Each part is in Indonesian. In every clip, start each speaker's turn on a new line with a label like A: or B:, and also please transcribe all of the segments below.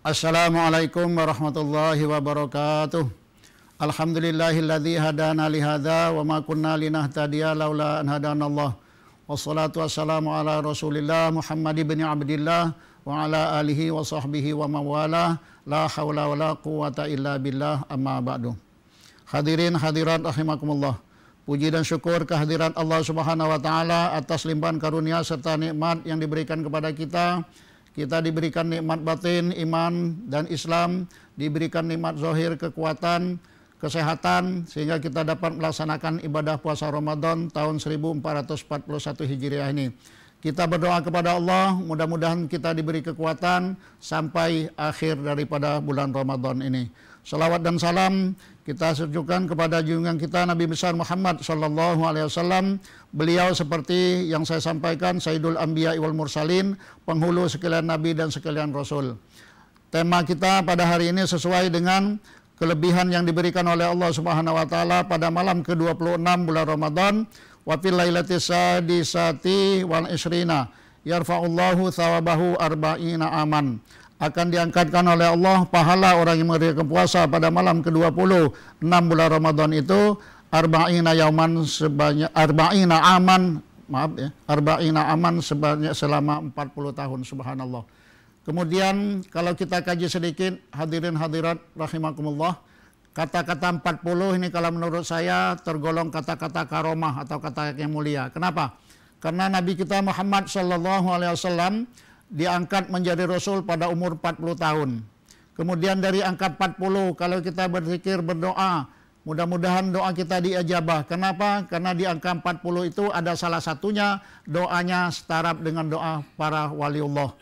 A: Assalamualaikum warahmatullahi wabarakatuh. Alhamdulillahilladzi hadana lihada wa ma kunna linahtadiya laula an hadanallah. Allah. Wassalatu wassalamu ala Rasulillah Muhammad ibn Abdullah wa ala alihi wa sahbihi wa mawala la haula wala illa billah amma ba'du. Hadirin hadirat rahimakumullah. Puji dan syukur kehadiran Allah Subhanahu wa taala atas limpahan karunia serta nikmat yang diberikan kepada kita kita diberikan nikmat batin, iman, dan Islam. Diberikan nikmat zohir, kekuatan, kesehatan. Sehingga kita dapat melaksanakan ibadah puasa Ramadan tahun 1441 Hijriah ini. Kita berdoa kepada Allah, mudah-mudahan kita diberi kekuatan sampai akhir daripada bulan Ramadan ini. Salawat dan salam kita sejukkan kepada junjungan kita Nabi besar Muhammad sallallahu alaihi wasallam, beliau seperti yang saya sampaikan Sayyidul Anbiya wal Mursalin, penghulu sekalian nabi dan sekalian rasul. Tema kita pada hari ini sesuai dengan kelebihan yang diberikan oleh Allah Subhanahu wa taala pada malam ke-26 bulan Ramadan wa fil lailati sadisati wal isrina yarfa'ullahu thawabahu arba'ina aman akan diangkatkan oleh Allah pahala orang yang meriah puasa pada malam ke 26 bulan Ramadan itu arba'ina yauman sebanyak arba'ina aman maaf ya arba'ina aman sebanyak selama 40 tahun subhanallah. Kemudian kalau kita kaji sedikit hadirin hadirat rahimakumullah kata-kata 40 ini kalau menurut saya tergolong kata-kata karomah atau kata yang mulia. Kenapa? Karena Nabi kita Muhammad sallallahu alaihi wasallam diangkat menjadi rasul pada umur 40 tahun. Kemudian dari angka 40 kalau kita berzikir berdoa, mudah-mudahan doa kita diajabah. Kenapa? Karena di angka 40 itu ada salah satunya doanya setara dengan doa para waliullah.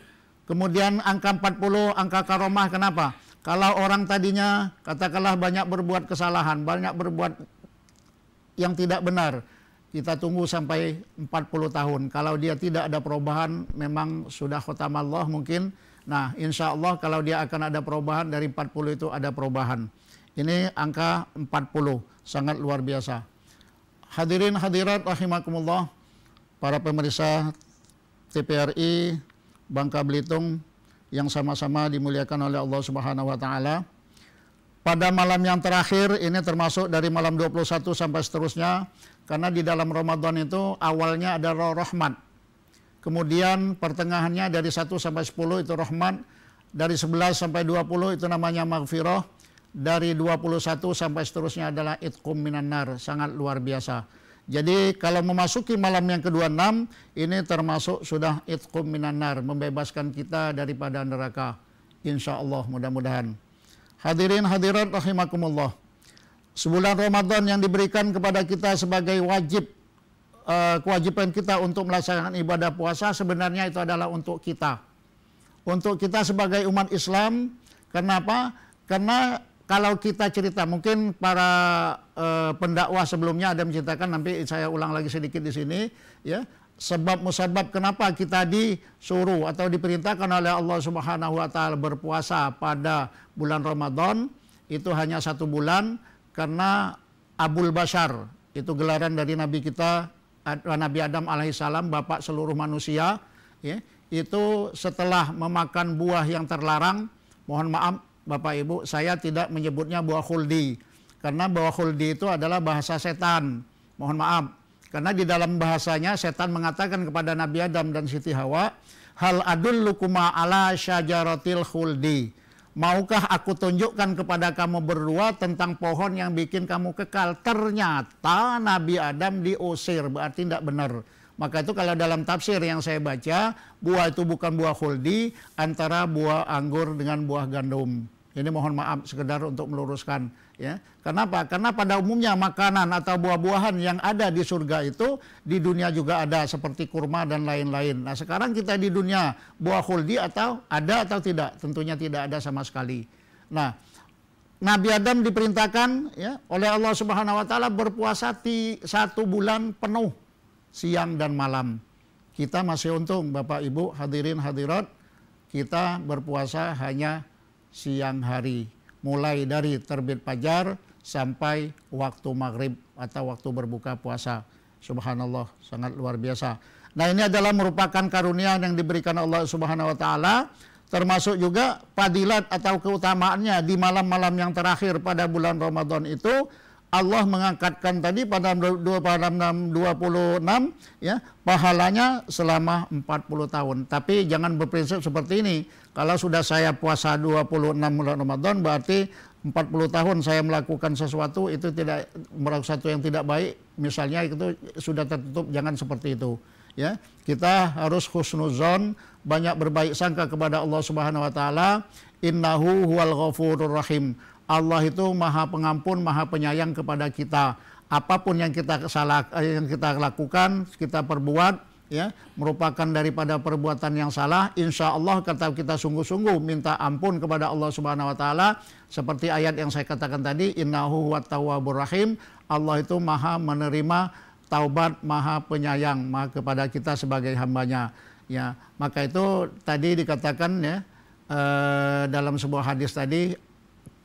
A: Kemudian angka 40 angka karomah kenapa? Kalau orang tadinya katakanlah banyak berbuat kesalahan, banyak berbuat yang tidak benar, kita tunggu sampai 40 tahun. Kalau dia tidak ada perubahan, memang sudah khutam Allah mungkin. Nah, insya Allah kalau dia akan ada perubahan, dari 40 itu ada perubahan. Ini angka 40, sangat luar biasa. Hadirin hadirat rahimakumullah, para pemeriksa TPRI Bangka Belitung yang sama-sama dimuliakan oleh Allah Subhanahu wa taala pada malam yang terakhir ini termasuk dari malam 21 sampai seterusnya karena di dalam Ramadan itu awalnya ada roh rahmat kemudian pertengahannya dari 1 sampai 10 itu rahmat dari 11 sampai 20 itu namanya maghfirah dari 21 sampai seterusnya adalah itqum minan nar sangat luar biasa jadi kalau memasuki malam yang kedua enam ini termasuk sudah itqum minan nar membebaskan kita daripada neraka insya Allah mudah-mudahan Hadirin hadirat rahimakumullah. Sebulan Ramadan yang diberikan kepada kita sebagai wajib uh, kewajiban kita untuk melaksanakan ibadah puasa sebenarnya itu adalah untuk kita. Untuk kita sebagai umat Islam, kenapa? Karena kalau kita cerita, mungkin para uh, pendakwah sebelumnya ada menceritakan nanti saya ulang lagi sedikit di sini, ya sebab musabab kenapa kita disuruh atau diperintahkan oleh Allah Subhanahu wa taala berpuasa pada bulan Ramadan itu hanya satu bulan karena Abul Bashar itu gelaran dari nabi kita Nabi Adam alaihissalam bapak seluruh manusia ya itu setelah memakan buah yang terlarang mohon maaf Bapak Ibu, saya tidak menyebutnya buah khuldi. Karena buah khuldi itu adalah bahasa setan. Mohon maaf, karena di dalam bahasanya setan mengatakan kepada Nabi Adam dan Siti Hawa, "Hal adul lukuma ala syajaratil khuldi." Maukah aku tunjukkan kepada kamu berdua tentang pohon yang bikin kamu kekal? Ternyata Nabi Adam diusir, berarti tidak benar. Maka itu kalau dalam tafsir yang saya baca, buah itu bukan buah khuldi, antara buah anggur dengan buah gandum. Ini mohon maaf sekedar untuk meluruskan ya. Kenapa? Karena pada umumnya makanan atau buah-buahan yang ada di surga itu di dunia juga ada seperti kurma dan lain-lain. Nah, sekarang kita di dunia buah khuldi atau ada atau tidak? Tentunya tidak ada sama sekali. Nah, Nabi Adam diperintahkan ya oleh Allah Subhanahu wa taala berpuasa di satu bulan penuh siang dan malam. Kita masih untung Bapak Ibu hadirin hadirat kita berpuasa hanya siang hari, mulai dari terbit fajar sampai waktu maghrib atau waktu berbuka puasa. Subhanallah, sangat luar biasa. Nah ini adalah merupakan karunia yang diberikan Allah Subhanahu Wa Taala, termasuk juga padilat atau keutamaannya di malam-malam yang terakhir pada bulan Ramadan itu Allah mengangkatkan tadi pada 26 ya pahalanya selama 40 tahun. Tapi jangan berprinsip seperti ini. Kalau sudah saya puasa 26 bulan Ramadan berarti 40 tahun saya melakukan sesuatu itu tidak merasa satu yang tidak baik misalnya itu sudah tertutup jangan seperti itu ya kita harus husnuzon banyak berbaik sangka kepada Allah Subhanahu wa taala innahu huwal ghafurur rahim Allah itu maha pengampun, maha penyayang kepada kita. Apapun yang kita salah, eh, yang kita lakukan, kita perbuat, ya merupakan daripada perbuatan yang salah insya Allah kata kita sungguh-sungguh minta ampun kepada Allah Subhanahu Wa Taala seperti ayat yang saya katakan tadi innahu huwat rahim Allah itu maha menerima taubat maha penyayang maha kepada kita sebagai hambanya ya maka itu tadi dikatakan ya eh, dalam sebuah hadis tadi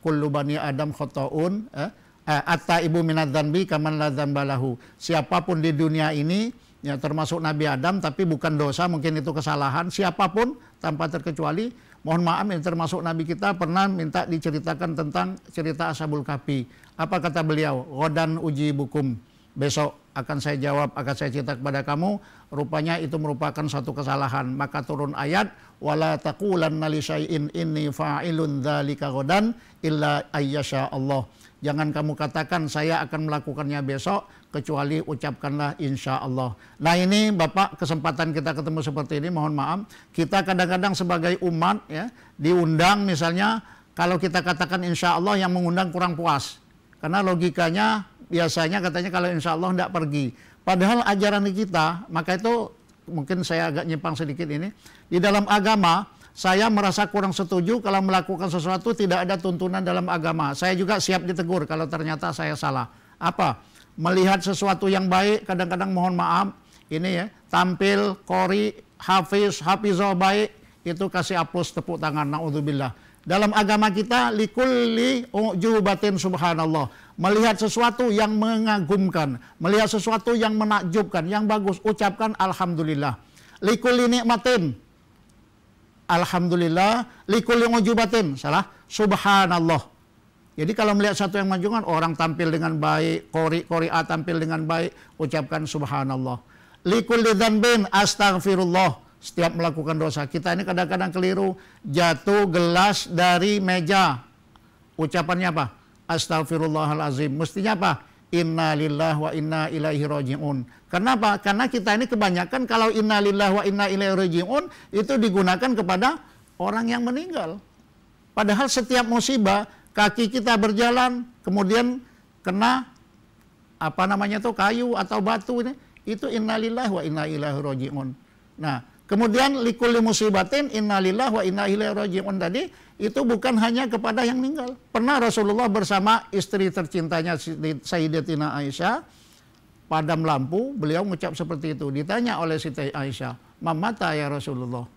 A: kullu bani adam khotoun eh, eh, atta ibu minat dzanbi kaman la dzambalahu. Siapapun di dunia ini ya termasuk Nabi Adam tapi bukan dosa mungkin itu kesalahan siapapun tanpa terkecuali mohon maaf yang termasuk Nabi kita pernah minta diceritakan tentang cerita Ashabul kapi apa kata beliau godan uji bukum besok akan saya jawab, akan saya cerita kepada kamu. Rupanya itu merupakan satu kesalahan. Maka turun ayat, wala taqulan li syai'in fa'ilun dzalika godan illa ayyasha Allah. Jangan kamu katakan saya akan melakukannya besok kecuali ucapkanlah insya Allah. Nah ini Bapak kesempatan kita ketemu seperti ini mohon maaf. Kita kadang-kadang sebagai umat ya diundang misalnya kalau kita katakan insya Allah yang mengundang kurang puas. Karena logikanya biasanya katanya kalau insya Allah tidak pergi. Padahal ajaran kita, maka itu mungkin saya agak nyimpang sedikit ini. Di dalam agama, saya merasa kurang setuju kalau melakukan sesuatu tidak ada tuntunan dalam agama. Saya juga siap ditegur kalau ternyata saya salah. Apa? Melihat sesuatu yang baik, kadang-kadang mohon maaf, ini ya, tampil, kori, hafiz, hafizah baik, itu kasih aplaus tepuk tangan, na'udzubillah. Dalam agama kita likulli ujubatin subhanallah. Melihat sesuatu yang mengagumkan, melihat sesuatu yang menakjubkan, yang bagus ucapkan alhamdulillah. Likulli nikmatin. Alhamdulillah, likulli ujubatin. Salah, subhanallah. Jadi kalau melihat satu yang majukan, orang tampil dengan baik, kori A tampil dengan baik, ucapkan subhanallah. Likulli dzanbin astaghfirullah setiap melakukan dosa. Kita ini kadang-kadang keliru, jatuh gelas dari meja. Ucapannya apa? Astagfirullahalazim. Mestinya apa? Inna lillahi wa inna ilaihi roji'un. Kenapa? Karena kita ini kebanyakan kalau inna lillahi wa inna ilaihi roji'un itu digunakan kepada orang yang meninggal. Padahal setiap musibah kaki kita berjalan kemudian kena apa namanya tuh kayu atau batu ini itu innalillahi wa inna ilaihi roji'un. Nah, Kemudian likulli musibatin innalillah wa inna ilaihi rajiun tadi itu bukan hanya kepada yang meninggal. Pernah Rasulullah bersama istri tercintanya Sayyidatina Aisyah padam lampu, beliau mengucap seperti itu. Ditanya oleh Siti Aisyah, "Mamata ya Rasulullah?"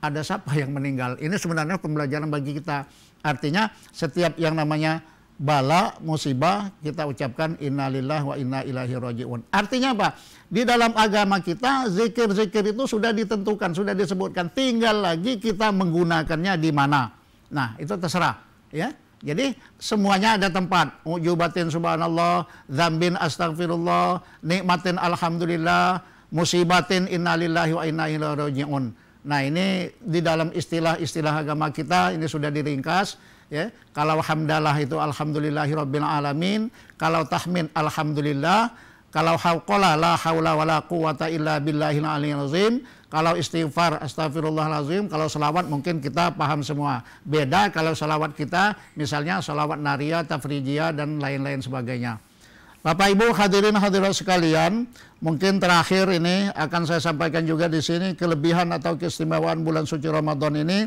A: Ada siapa yang meninggal? Ini sebenarnya pembelajaran bagi kita. Artinya setiap yang namanya bala, musibah, kita ucapkan innalillah wa inna ilahi roji'un. Artinya apa? Di dalam agama kita, zikir-zikir itu sudah ditentukan, sudah disebutkan. Tinggal lagi kita menggunakannya di mana. Nah, itu terserah. ya. Jadi semuanya ada tempat. Ujubatin subhanallah, zambin astagfirullah, nikmatin alhamdulillah, musibatin innalillahi wa inna ilaihi roji'un. Nah ini di dalam istilah-istilah agama kita ini sudah diringkas ya kalau hamdalah itu alhamdulillahirabbil alamin kalau tahmin alhamdulillah kalau haqqala la haula wala quwata illa billahil aliyil azim kalau istighfar astagfirullahalazim kalau selawat mungkin kita paham semua beda kalau selawat kita misalnya selawat nariyah tafrijiyah dan lain-lain sebagainya Bapak Ibu hadirin hadirat sekalian, mungkin terakhir ini akan saya sampaikan juga di sini kelebihan atau keistimewaan bulan suci Ramadan ini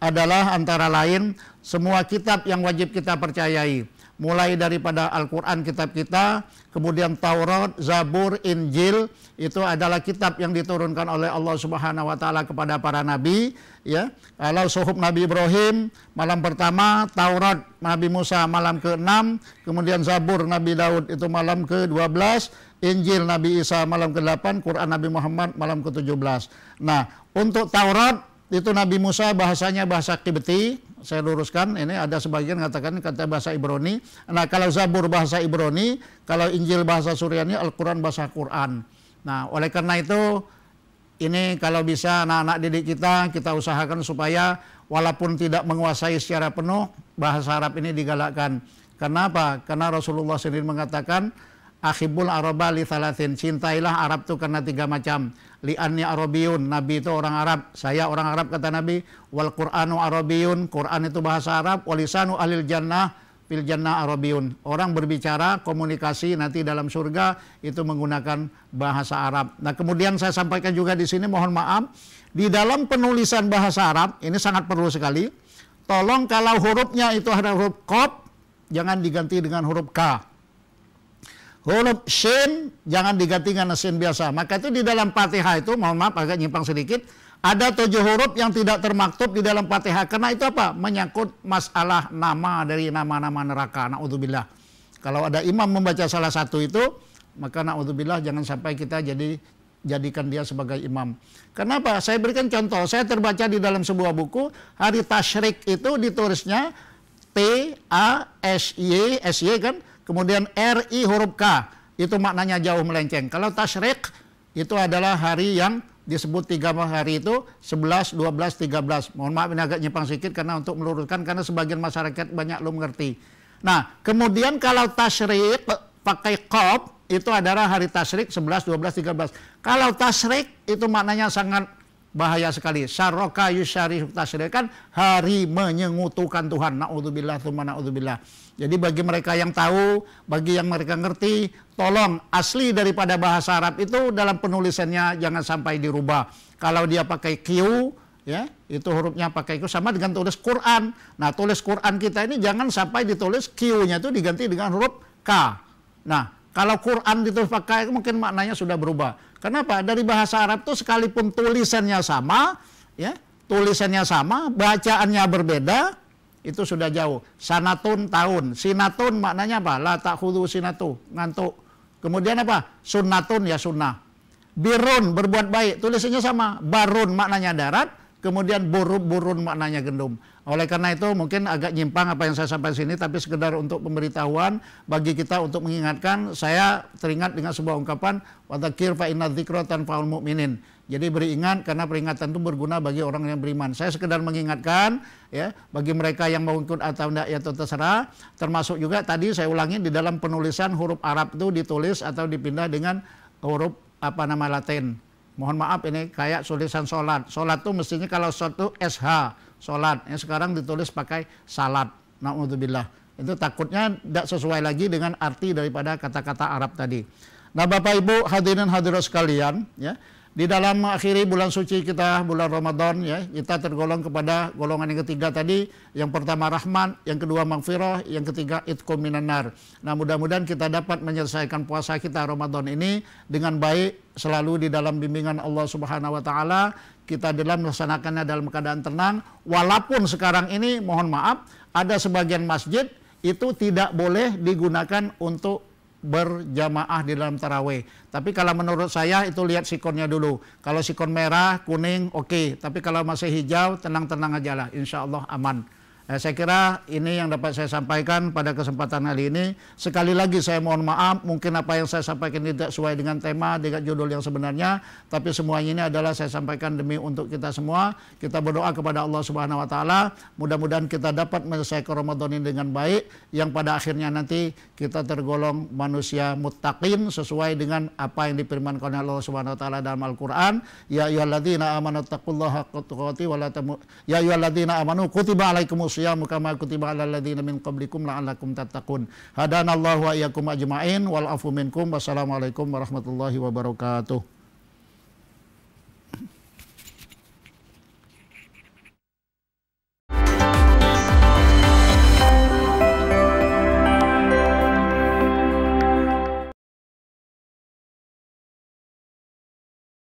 A: adalah antara lain semua kitab yang wajib kita percayai. Mulai daripada Al-Quran kitab kita, kemudian Taurat, Zabur, Injil, itu adalah kitab yang diturunkan oleh Allah Subhanahu wa taala kepada para nabi ya kalau suhub Nabi Ibrahim malam pertama Taurat Nabi Musa malam ke-6 kemudian Zabur Nabi Daud itu malam ke-12 Injil Nabi Isa malam ke-8 Quran Nabi Muhammad malam ke-17 nah untuk Taurat itu Nabi Musa bahasanya bahasa Kibeti, saya luruskan, ini ada sebagian mengatakan kata bahasa Ibrani. Nah, kalau Zabur bahasa Ibrani, kalau Injil bahasa Suryani, Al-Quran bahasa Quran. Nah, oleh karena itu, ini kalau bisa anak-anak didik kita, kita usahakan supaya walaupun tidak menguasai secara penuh, bahasa Arab ini digalakkan. Kenapa? Karena Rasulullah sendiri mengatakan, Akhibul Araba li thalatin, cintailah Arab itu karena tiga macam li'anni Arabiyun, Nabi itu orang Arab, saya orang Arab kata Nabi, wal Qur'anu Arabiyun, Qur'an itu bahasa Arab, walisanu alil jannah, fil jannah Arabiyun. Orang berbicara, komunikasi nanti dalam surga itu menggunakan bahasa Arab. Nah kemudian saya sampaikan juga di sini, mohon maaf, di dalam penulisan bahasa Arab, ini sangat perlu sekali, tolong kalau hurufnya itu ada huruf kop, jangan diganti dengan huruf K huruf shin jangan diganti dengan sin biasa. Maka itu di dalam Fatihah itu mohon maaf agak nyimpang sedikit, ada tujuh huruf yang tidak termaktub di dalam Fatihah karena itu apa? Menyangkut masalah nama dari nama-nama neraka. Nauzubillah. Kalau ada imam membaca salah satu itu, maka nauzubillah jangan sampai kita jadi jadikan dia sebagai imam. Kenapa? Saya berikan contoh. Saya terbaca di dalam sebuah buku hari tasyrik itu ditulisnya T A S Y S Y kan Kemudian RI huruf K itu maknanya jauh melenceng. Kalau tasyrik itu adalah hari yang disebut tiga hari itu 11, 12, 13. Mohon maaf ini agak nyimpang sedikit karena untuk meluruskan karena sebagian masyarakat banyak belum mengerti. Nah, kemudian kalau tasyrik pakai kop itu adalah hari tasyrik 11, 12, 13. Kalau tasyrik itu maknanya sangat bahaya sekali. Syaroka syarif tasyrik kan hari menyengutukan Tuhan. Na'udzubillah, tsumma na'udzubillah. Jadi bagi mereka yang tahu, bagi yang mereka ngerti, tolong asli daripada bahasa Arab itu dalam penulisannya jangan sampai dirubah. Kalau dia pakai Q, ya itu hurufnya pakai Q sama dengan tulis Quran. Nah tulis Quran kita ini jangan sampai ditulis Q-nya itu diganti dengan huruf K. Nah kalau Quran ditulis pakai mungkin maknanya sudah berubah. Kenapa? Dari bahasa Arab itu sekalipun tulisannya sama, ya tulisannya sama, bacaannya berbeda, itu sudah jauh. Sanatun tahun. Sinatun maknanya apa? La hulu sinatu, ngantuk. Kemudian apa? Sunnatun ya sunnah. Birun berbuat baik, tulisannya sama. Barun maknanya darat, kemudian burun burun maknanya gendum. Oleh karena itu mungkin agak nyimpang apa yang saya sampaikan sini tapi sekedar untuk pemberitahuan bagi kita untuk mengingatkan saya teringat dengan sebuah ungkapan wadakir fa inna tanfa'ul mu'minin. Jadi beri ingat karena peringatan itu berguna bagi orang yang beriman. Saya sekedar mengingatkan ya bagi mereka yang mau ikut atau tidak ya terserah. Termasuk juga tadi saya ulangi di dalam penulisan huruf Arab itu ditulis atau dipindah dengan huruf apa nama Latin. Mohon maaf ini kayak tulisan sholat. Sholat itu mestinya kalau suatu sh solat. yang sekarang ditulis pakai salat. Nauzubillah. Itu takutnya tidak sesuai lagi dengan arti daripada kata-kata Arab tadi. Nah Bapak Ibu hadirin hadirat sekalian ya di dalam akhiri bulan suci kita bulan Ramadan ya kita tergolong kepada golongan yang ketiga tadi yang pertama rahman yang kedua mangfiroh yang ketiga itqum minanar nah mudah-mudahan kita dapat menyelesaikan puasa kita Ramadan ini dengan baik selalu di dalam bimbingan Allah Subhanahu wa taala kita dalam melaksanakannya dalam keadaan tenang walaupun sekarang ini mohon maaf ada sebagian masjid itu tidak boleh digunakan untuk berjamaah di dalam taraweh. Tapi kalau menurut saya itu lihat sikonnya dulu. Kalau sikon merah, kuning, oke. Okay. Tapi kalau masih hijau, tenang-tenang aja lah. Insya Allah aman. Eh, saya kira ini yang dapat saya sampaikan pada kesempatan kali ini. Sekali lagi saya mohon maaf, mungkin apa yang saya sampaikan tidak sesuai dengan tema, dengan judul yang sebenarnya, tapi semuanya ini adalah saya sampaikan demi untuk kita semua. Kita berdoa kepada Allah Subhanahu wa taala, mudah-mudahan kita dapat menyelesaikan Ramadan ini dengan baik yang pada akhirnya nanti kita tergolong manusia mutakin sesuai dengan apa yang difirmankan Allah Subhanahu wa taala dalam Al-Qur'an, ya ayyuhalladzina amanu taqullaha haqqa ya ayyuhalladzina amanu kutiba alaikumus wasyamu kama kutiba ala alladhina min qablikum la'allakum tattaqun. hadanallahu wa iyyakum ajma'in wal afu minkum. Wassalamualaikum warahmatullahi wabarakatuh.